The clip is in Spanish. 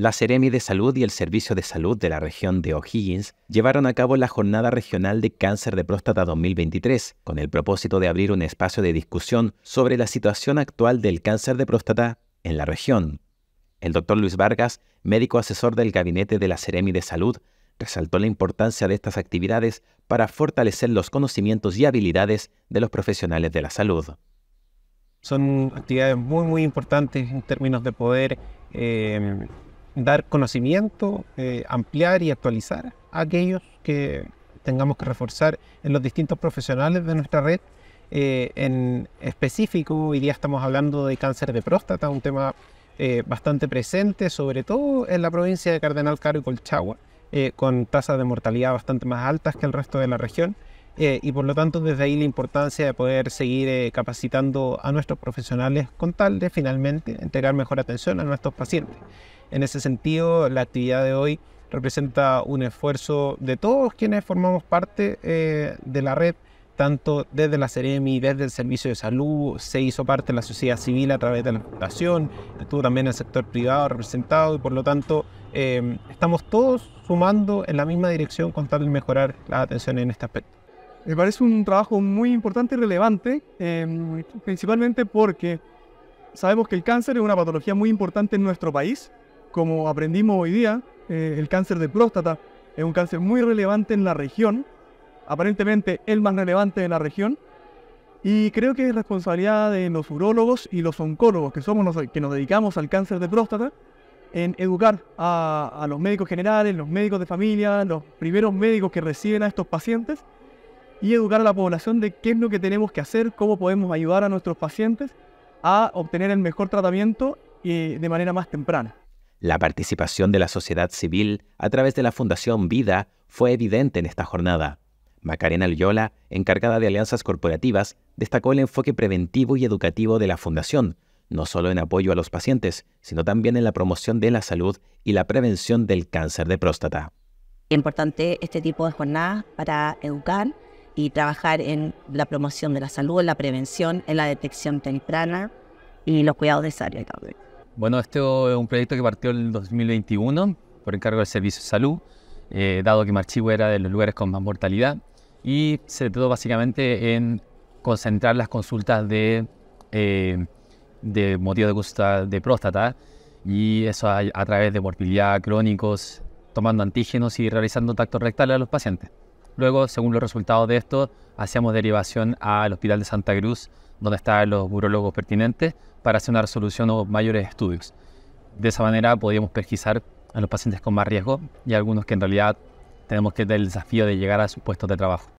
La Seremi de Salud y el Servicio de Salud de la región de O'Higgins llevaron a cabo la Jornada Regional de Cáncer de Próstata 2023, con el propósito de abrir un espacio de discusión sobre la situación actual del cáncer de próstata en la región. El doctor Luis Vargas, médico asesor del gabinete de la Seremi de Salud, resaltó la importancia de estas actividades para fortalecer los conocimientos y habilidades de los profesionales de la salud. Son actividades muy, muy importantes en términos de poder eh, dar conocimiento, eh, ampliar y actualizar a aquellos que tengamos que reforzar en los distintos profesionales de nuestra red. Eh, en específico, hoy día estamos hablando de cáncer de próstata, un tema eh, bastante presente, sobre todo en la provincia de Cardenal Caro y Colchagua, con tasas de mortalidad bastante más altas que el resto de la región. y por lo tanto desde ahí la importancia de poder seguir capacitando a nuestros profesionales con tal de finalmente entregar mejor atención a nuestros pacientes. En ese sentido, la actividad de hoy representa un esfuerzo de todos quienes formamos parte eh, de la red, tanto desde la Ceremi, desde el Servicio de Salud, se hizo parte de la sociedad civil a través de la Fundación, estuvo también el sector privado representado y por lo tanto eh, estamos todos sumando en la misma dirección con tal de mejorar la atención en este aspecto. Me parece un trabajo muy importante y relevante, em, principalmente porque sabemos que el cáncer es una patología muy importante en nuestro país como aprendimos hoy día, eh, el cáncer de próstata es un cáncer muy relevante en la región, aparentemente el más relevante de la región, y creo que es responsabilidad de los urólogos y los oncólogos, que somos los que nos dedicamos al cáncer de próstata, en educar a, los médicos generales, los médicos de familia, los primeros médicos que reciben a estos pacientes, y educar a la población de qué es lo que tenemos que hacer, cómo podemos ayudar a nuestros pacientes a obtener el mejor tratamiento y eh, de manera más temprana. La participación de la sociedad civil a través de la Fundación Vida fue evidente en esta jornada. Macarena Loyola, encargada de alianzas corporativas, destacó el enfoque preventivo y educativo de la Fundación, no solo en apoyo a los pacientes, sino también en la promoción de la salud y la prevención del cáncer de próstata. Importante este tipo de jornadas para educar y trabajar en la promoción de la salud, en la prevención, en la detección temprana y los cuidados de salud. Bueno, este es un proyecto que partió en el 2021 por encargo del Servicio de Salud, eh, dado que Marchivo era de los lugares con más mortalidad, y se trató básicamente en concentrar las consultas de, eh, de motivo de consulta de próstata, y eso a, través de morbilidad crónicos, tomando antígenos y realizando tacto rectal a los pacientes. Luego, según los resultados de esto, hacíamos derivación al Hospital de Santa Cruz, donde estaban los burólogos pertinentes, para hacer una resolución o mayores estudios. De esa manera podíamos pesquisar a los pacientes con más riesgo y a algunos que en realidad tenemos que dar el desafío de llegar a sus puestos de trabajo.